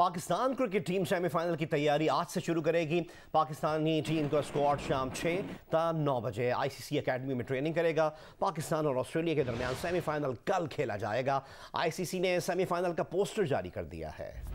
Pakistan cricket team semifinal की तैयारी आज से शुरू करेगी पाकिस्तानी टीम का स्क्वाड शाम छः ता नौ बजे आईसीसी एकेडमी में ट्रेनिंग करेगा पाकिस्तान और ऑस्ट्रेलिया के दरमियान सेमीफाइनल कल खेला जाएगा आईसीसी ने सेमीफाइनल का पोस्टर जारी कर दिया है